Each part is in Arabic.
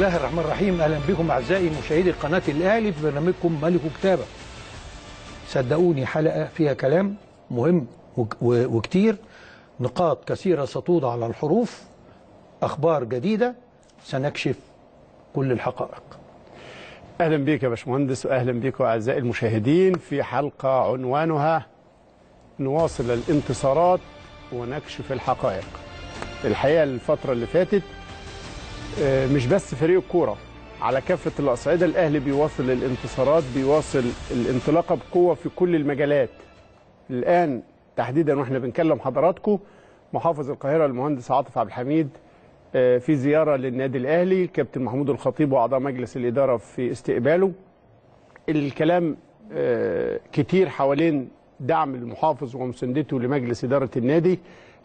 الله الرحمن الرحيم اهلا بكم اعزائي مشاهدي قناه الاهلي في برنامجكم ملك كتابه صدقوني حلقه فيها كلام مهم وكتير نقاط كثيره ستوضع على الحروف اخبار جديده سنكشف كل الحقائق اهلا بيك يا باشمهندس واهلا بكم اعزائي المشاهدين في حلقه عنوانها نواصل الانتصارات ونكشف الحقائق الحقيقه الفتره اللي فاتت آه، مش بس فريق الكوره على كافه الاصعده الاهلي بيواصل الانتصارات بيواصل الانطلاقه بقوه في كل المجالات الان تحديدا واحنا بنكلم حضراتكم محافظ القاهره المهندس عاطف عبد الحميد آه، في زياره للنادي الاهلي كابتن محمود الخطيب واعضاء مجلس الاداره في استقباله الكلام آه، كتير حوالين دعم المحافظ ومسندته لمجلس اداره النادي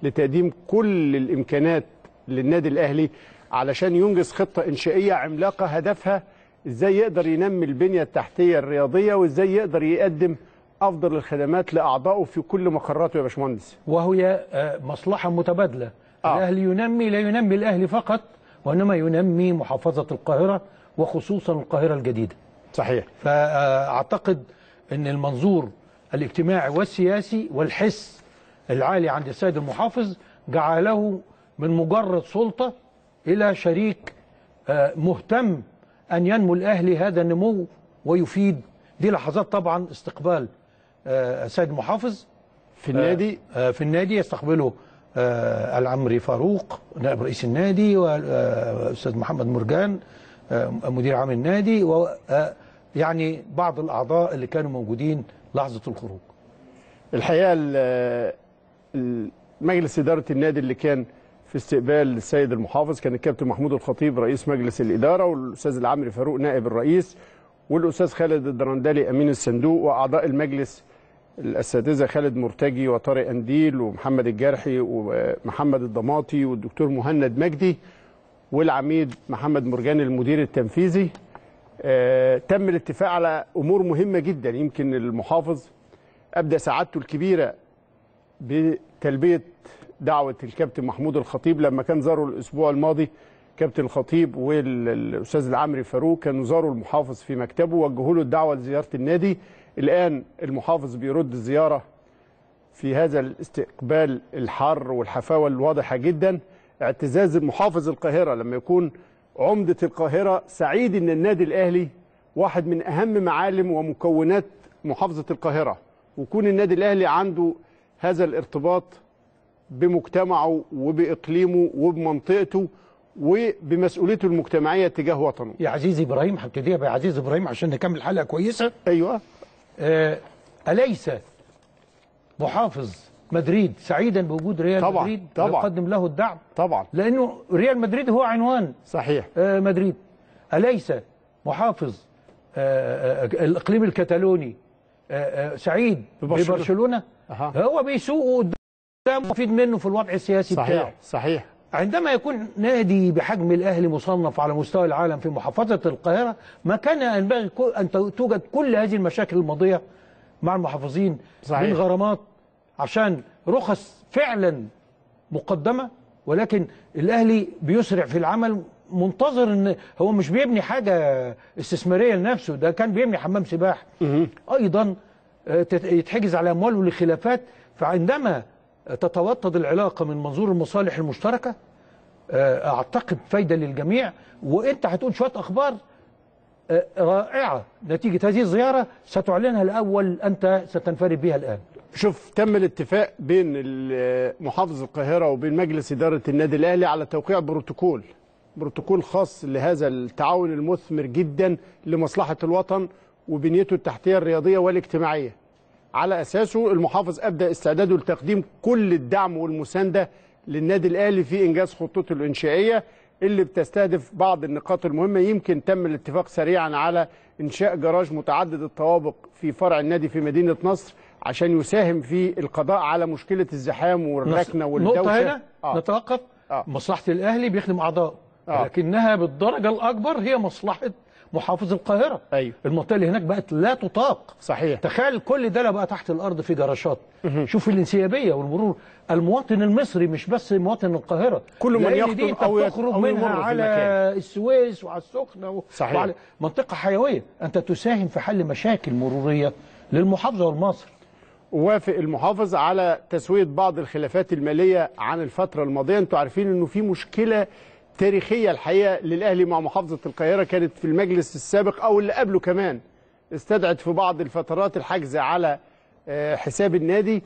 لتقديم كل الامكانات للنادي الاهلي علشان ينجز خطه انشائيه عملاقه هدفها ازاي يقدر ينمي البنيه التحتيه الرياضيه وازاي يقدر يقدم افضل الخدمات لاعضائه في كل مقراته يا باشمهندس وهي آه، مصلحه متبادله آه. الاهلي ينمي لا ينمي الاهلي فقط وانما ينمي محافظه القاهره وخصوصا القاهره الجديده صحيح فاعتقد ان المنظور الاجتماعي والسياسي والحس العالي عند السيد المحافظ جعله من مجرد سلطة إلى شريك آه، مهتم أن ينمو الأهلي هذا النمو ويفيد دي لحظات طبعا استقبال آه، سيد محافظ في النادي آه، في النادي يستقبله العمري فاروق نائب رئيس النادي والاستاذ محمد مرجان مدير عام النادي و يعني بعض الاعضاء اللي كانوا موجودين لحظه الخروج الحقيقه مجلس اداره النادي اللي كان في استقبال السيد المحافظ كان الكابتن محمود الخطيب رئيس مجلس الإدارة والأستاذ العمري فاروق نائب الرئيس والأستاذ خالد الدرندلي أمين الصندوق وأعضاء المجلس الأساتذة خالد مرتجي وطارق أنديل ومحمد الجرحي ومحمد الضماطي والدكتور مهند مجدي والعميد محمد مرجان المدير التنفيذي آه، تم الاتفاق على أمور مهمة جدا يمكن المحافظ أبدى سعادته الكبيرة بتلبية دعوه الكابتن محمود الخطيب لما كان زاره الاسبوع الماضي كابتن الخطيب والاستاذ العمري فاروق كانوا زاروا المحافظ في مكتبه ووجهوا له الدعوه لزياره النادي الان المحافظ بيرد الزياره في هذا الاستقبال الحر والحفاوه الواضحه جدا اعتزاز المحافظ القاهره لما يكون عمده القاهره سعيد ان النادي الاهلي واحد من اهم معالم ومكونات محافظه القاهره وكون النادي الاهلي عنده هذا الارتباط بمجتمعه وبإقليمه وبمنطقته وبمسؤوليته المجتمعية تجاه وطنه يا عزيزي إبراهيم هبتديها عزيزي إبراهيم عشان نكمل حلقة كويسة أيوة آه أليس محافظ مدريد سعيدا بوجود ريال طبعا مدريد طبعا يقدم له الدعم طبعا لأنه ريال مدريد هو عنوان صحيح آه مدريد أليس محافظ آه،, آه الإقليم الكتالوني آه، آه، سعيد ببرشلونة, ببرشلونة. أه. هو بيسوقه قدام مفيد منه في الوضع السياسي صحيح بتاعه صحيح عندما يكون نادي بحجم الأهلي مصنف على مستوى العالم في محافظة القاهرة ما كان ينبغي أن توجد كل هذه المشاكل الماضية مع المحافظين صحيح. من غرامات عشان رخص فعلا مقدمة ولكن الأهلي بيسرع في العمل منتظر ان هو مش بيبني حاجه استثماريه لنفسه ده كان بيبني حمام سباحه ايضا آه، يتحجز على امواله لخلافات فعندما تتوطد العلاقة من منظور المصالح المشتركة آه، أعتقد فايدة للجميع وأنت هتقول شوية أخبار آه، رائعة نتيجة هذه الزيارة ستعلنها الأول أنت ستنفرد بها الآن شوف تم الاتفاق بين محافظ القاهرة وبين مجلس إدارة النادي الأهلي على توقيع بروتوكول بروتوكول خاص لهذا التعاون المثمر جدا لمصلحة الوطن وبنيته التحتية الرياضية والاجتماعية على أساسه المحافظ أبدأ استعداده لتقديم كل الدعم والمساندة للنادي الأهلي في إنجاز خطته الإنشائية اللي بتستهدف بعض النقاط المهمة يمكن تم الاتفاق سريعا على إنشاء جراج متعدد الطوابق في فرع النادي في مدينة نصر عشان يساهم في القضاء على مشكلة الزحام والركنة والدوشة نقطة هنا آه. نتوقف آه. مصلحة الأهلي بيخدم اعضاء آه. لكنها بالدرجة الأكبر هي مصلحة محافظ القاهره ايوه المنطقه اللي هناك بقت لا تطاق صحيح تخيل كل ده بقى تحت الارض في جراشات شوف الانسيابيه والمرور المواطن المصري مش بس مواطن القاهره كل من يخطر او يخرج منها على على السويس وعلى السخنه و... صحيح وعلى منطقه حيويه انت تساهم في حل مشاكل مروريه للمحافظه والمصر وافق المحافظ على تسويه بعض الخلافات الماليه عن الفتره الماضيه انتوا عارفين انه في مشكله تاريخية الحقيقة للأهلي مع محافظة القاهرة كانت في المجلس السابق أو اللي قبله كمان استدعت في بعض الفترات الحجز على آه، حساب النادي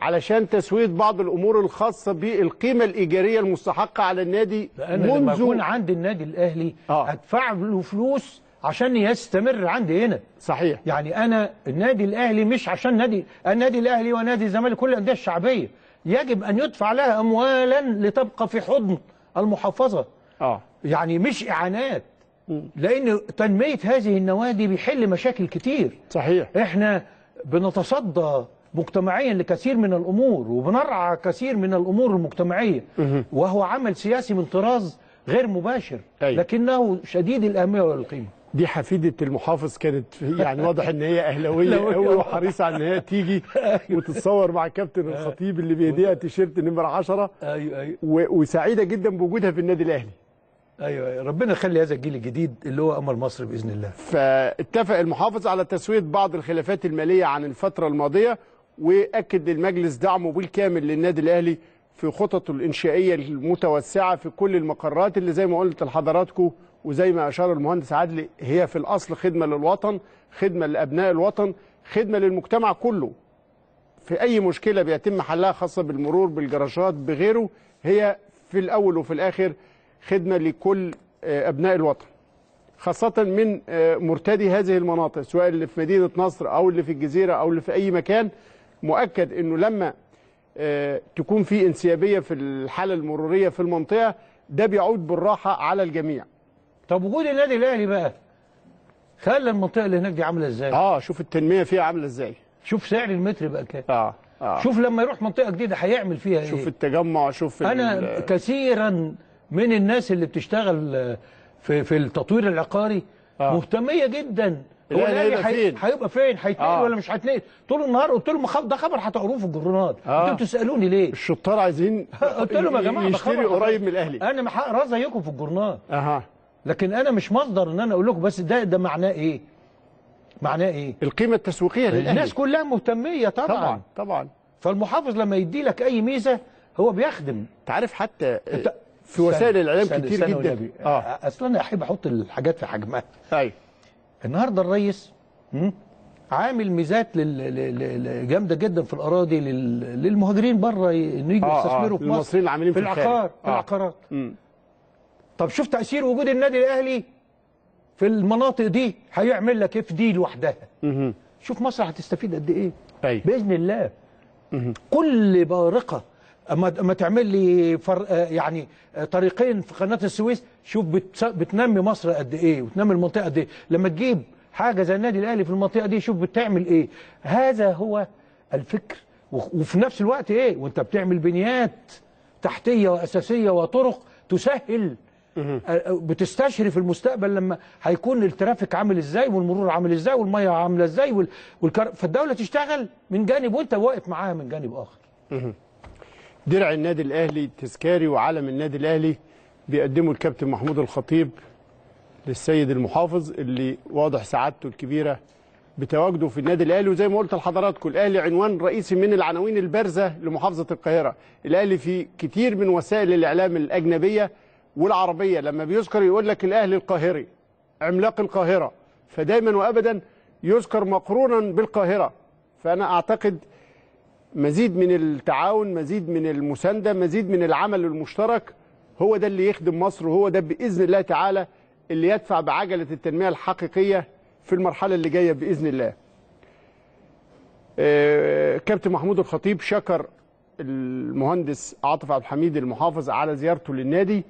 علشان تسويه بعض الامور الخاصه بالقيمه الايجاريه المستحقه على النادي لأن منذ لما اكون عند النادي الاهلي آه. ادفع له فلوس عشان يستمر عندي هنا صحيح يعني انا النادي الاهلي مش عشان نادي النادي الاهلي ونادي الزمالك كل الانديه الشعبيه يجب ان يدفع لها اموالا لتبقى في حضن المحافظة آه. يعني مش إعانات لأن تنمية هذه النوادي بيحل مشاكل كتير صحيح إحنا بنتصدى مجتمعيا لكثير من الأمور وبنرعى كثير من الأمور المجتمعية وهو عمل سياسي من طراز غير مباشر لكنه شديد الأهمية والقيمة دي حفيده المحافظ كانت يعني واضح ان هي اهلاويه قوي وحريصه على ان هي تيجي أيوة. وتتصور مع كابتن الخطيب اللي بيديها تيشيرت نمره 10 ايوه ايوه وسعيده جدا بوجودها في النادي الاهلي أيوة،, ايوه ربنا يخلي هذا الجيل الجديد اللي هو امل مصر باذن الله. فاتفق المحافظ على تسويه بعض الخلافات الماليه عن الفتره الماضيه واكد للمجلس دعمه بالكامل للنادي الاهلي في خططه الانشائيه المتوسعه في كل المقرات اللي زي ما قلت لحضراتكم وزي ما أشار المهندس عدلي هي في الأصل خدمة للوطن خدمة لأبناء الوطن خدمة للمجتمع كله في أي مشكلة بيتم حلها خاصة بالمرور بالجراشات بغيره هي في الأول وفي الآخر خدمة لكل آه، أبناء الوطن خاصة من آه، مرتدي هذه المناطق سواء اللي في مدينة نصر أو اللي في الجزيرة أو اللي في أي مكان مؤكد أنه لما آه، تكون في انسيابية في الحالة المرورية في المنطقة ده بيعود بالراحة على الجميع طب وجود النادي الاهلي بقى خلى المنطقه اللي هناك دي عامله ازاي اه شوف التنميه فيها عامله ازاي شوف سعر المتر بقى كام اه آه. شوف لما يروح منطقه جديده هيعمل فيها شوف ايه شوف التجمع شوف انا كثيرا من الناس اللي بتشتغل في في التطوير العقاري آه. مهتميه جدا هو الاهلي هيبقى فين هيتنقل آه. ولا مش هيتنقل طول النهار قلت لهم خب ده خبر هتقروه في الجرنات آه. انتوا بتسالوني ليه الشطار عايزين قلت لهم يا جماعه يشتري قريب من الاهلي انا راس زيكم في الجرنات اها لكن انا مش مصدر ان انا اقول لكم بس ده ده معناه ايه معناه ايه القيمه التسويقيه للاهلي الناس كلها مهتميه طبعا طبعا طبعا فالمحافظ لما يدي لك اي ميزه هو بيخدم انت عارف حتى في وسائل الاعلام كتير سنة جدا اه اصلا انا احب احط الحاجات في حجمها ايوه النهارده الرئيس عامل ميزات لل... جامده جدا في الاراضي لل... للمهاجرين بره انه يجوا آه، آه، يستثمروا في مصر المصريين العاملين في, في العقار آه. في العقارات طب شوف تأثير وجود النادي الأهلي في المناطق دي هيعمل لك ايه في دي لوحدها شوف مصر هتستفيد قد ايه أي. باذن الله كل بارقه اما اما تعمل لي فر... يعني طريقين في قناه السويس شوف بتنمي مصر قد ايه وتنمي المنطقه قد ايه لما تجيب حاجه زي النادي الاهلي في المنطقه دي شوف بتعمل ايه هذا هو الفكر وفي نفس الوقت ايه وانت بتعمل بنيات تحتيه واساسيه وطرق تسهل أه، أه، بتستشرف المستقبل لما هيكون الترافيك عامل ازاي والمرور عامل ازاي والميه عامله ازاي والكر... فالدوله تشتغل من جانب وانت واقف معاها من جانب اخر درع النادي الاهلي التذكاري وعلم النادي الاهلي بيقدمه الكابتن محمود الخطيب للسيد المحافظ اللي واضح سعادته الكبيره بتواجده في النادي الاهلي وزي ما قلت لحضراتكم الاهلي عنوان رئيسي من العناوين البارزه لمحافظه القاهره الاهلي في كتير من وسائل الاعلام الاجنبيه والعربية لما بيذكر يقول لك الأهلي القاهري عملاق القاهرة فدايما وأبدا يذكر مقرونا بالقاهرة فأنا أعتقد مزيد من التعاون مزيد من المساندة مزيد من العمل المشترك هو ده اللي يخدم مصر وهو ده بإذن الله تعالى اللي يدفع بعجلة التنمية الحقيقية في المرحلة اللي جاية بإذن الله آه، كابتن محمود الخطيب شكر المهندس عاطف عبد الحميد المحافظ على زيارته للنادي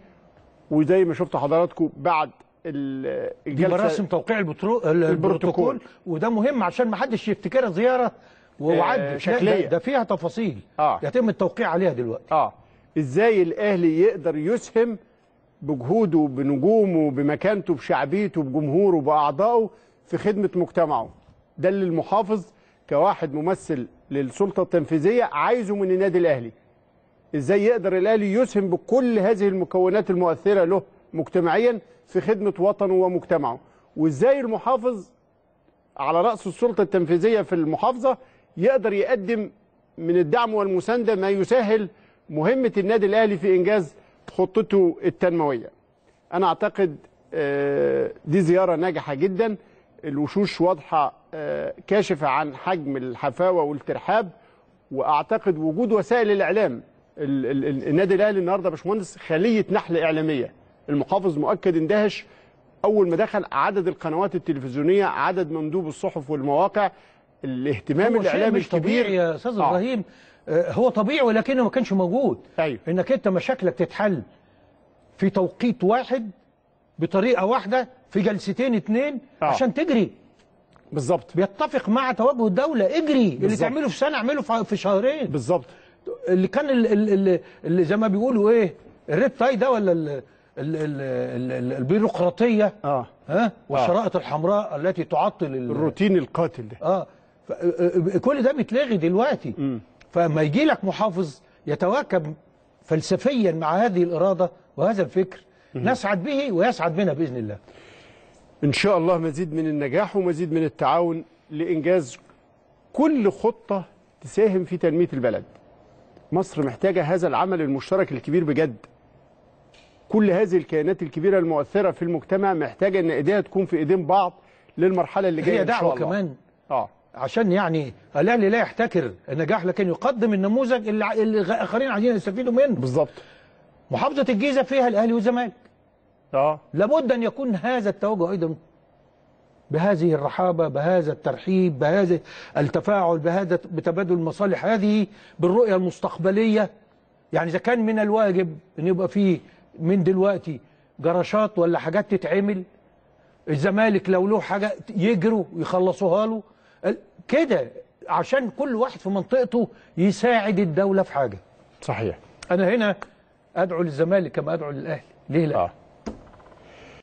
وزي ما شفت حضراتكم بعد الجلسه دي مراسم توقيع البروتوكول, البروتوكول وده مهم عشان ما حدش يفتكرها زياره وعد آه، شكليه ده, ده فيها تفاصيل آه. يتم التوقيع عليها دلوقتي اه ازاي الاهلي يقدر يسهم بجهوده بنجومه بمكانته بشعبيته بجمهوره باعضائه في خدمه مجتمعه ده اللي المحافظ كواحد ممثل للسلطه التنفيذيه عايزه من النادي الاهلي ازاي يقدر الاهلي يسهم بكل هذه المكونات المؤثره له مجتمعيا في خدمه وطنه ومجتمعه وازاي المحافظ على راس السلطه التنفيذيه في المحافظه يقدر يقدم من الدعم والمسانده ما يسهل مهمه النادي الاهلي في انجاز خطته التنمويه انا اعتقد آه، دي زياره ناجحه جدا الوشوش واضحه آه، كاشفه عن حجم الحفاوه والترحاب واعتقد وجود وسائل الاعلام النادي الاهلي النهارده يا باشمهندس خليه نحله اعلاميه المحافظ مؤكد اندهش اول ما دخل عدد القنوات التلفزيونيه عدد مندوب الصحف والمواقع الاهتمام الاعلامي الكبير يا استاذ آه. ابراهيم آه. هو طبيعي ولكنه ما كانش موجود أيوه. انك انت مشاكلك تتحل في توقيت واحد بطريقه واحده في جلستين اتنين آه. عشان تجري بالظبط بيتفق مع توجه الدوله اجري بالزبط. اللي تعمله في سنه اعمله في شهرين بالظبط اللي كان اللي, اللي زي ما بيقولوا ايه الريد تاي ده ولا ال البيروقراطيه اه ها آه. والشرائط آه. الحمراء التي تعطل الروتين القاتل ده اه كل ده بيتلغي دلوقتي م. فما يجي لك محافظ يتواكب فلسفيا مع هذه الاراده وهذا الفكر م. نسعد به ويسعد بنا باذن الله ان شاء الله مزيد من النجاح ومزيد من التعاون لانجاز كل خطه تساهم في تنميه البلد مصر محتاجة هذا العمل المشترك الكبير بجد كل هذه الكيانات الكبيرة المؤثرة في المجتمع محتاجة أن إيديها تكون في إيدين بعض للمرحلة اللي جاية إن هي دعوة كمان آه. عشان يعني الأهلي لا يحتكر النجاح لكن يقدم النموذج اللي, اللي الآخرين عايزين يستفيدوا منه بالظبط محافظة الجيزة فيها الأهلي والزمالك آه. لابد أن يكون هذا التوجه أيضا بهذه الرحابة بهذا الترحيب بهذا التفاعل بهذا بتبادل المصالح هذه بالرؤية المستقبلية يعني إذا كان من الواجب أن يبقى فيه من دلوقتي جراشات ولا حاجات تتعمل الزمالك لو له حاجة يجروا يخلصوها له كده عشان كل واحد في منطقته يساعد الدولة في حاجة صحيح أنا هنا أدعو للزمالك كما أدعو للأهلي ليه لا؟ آه.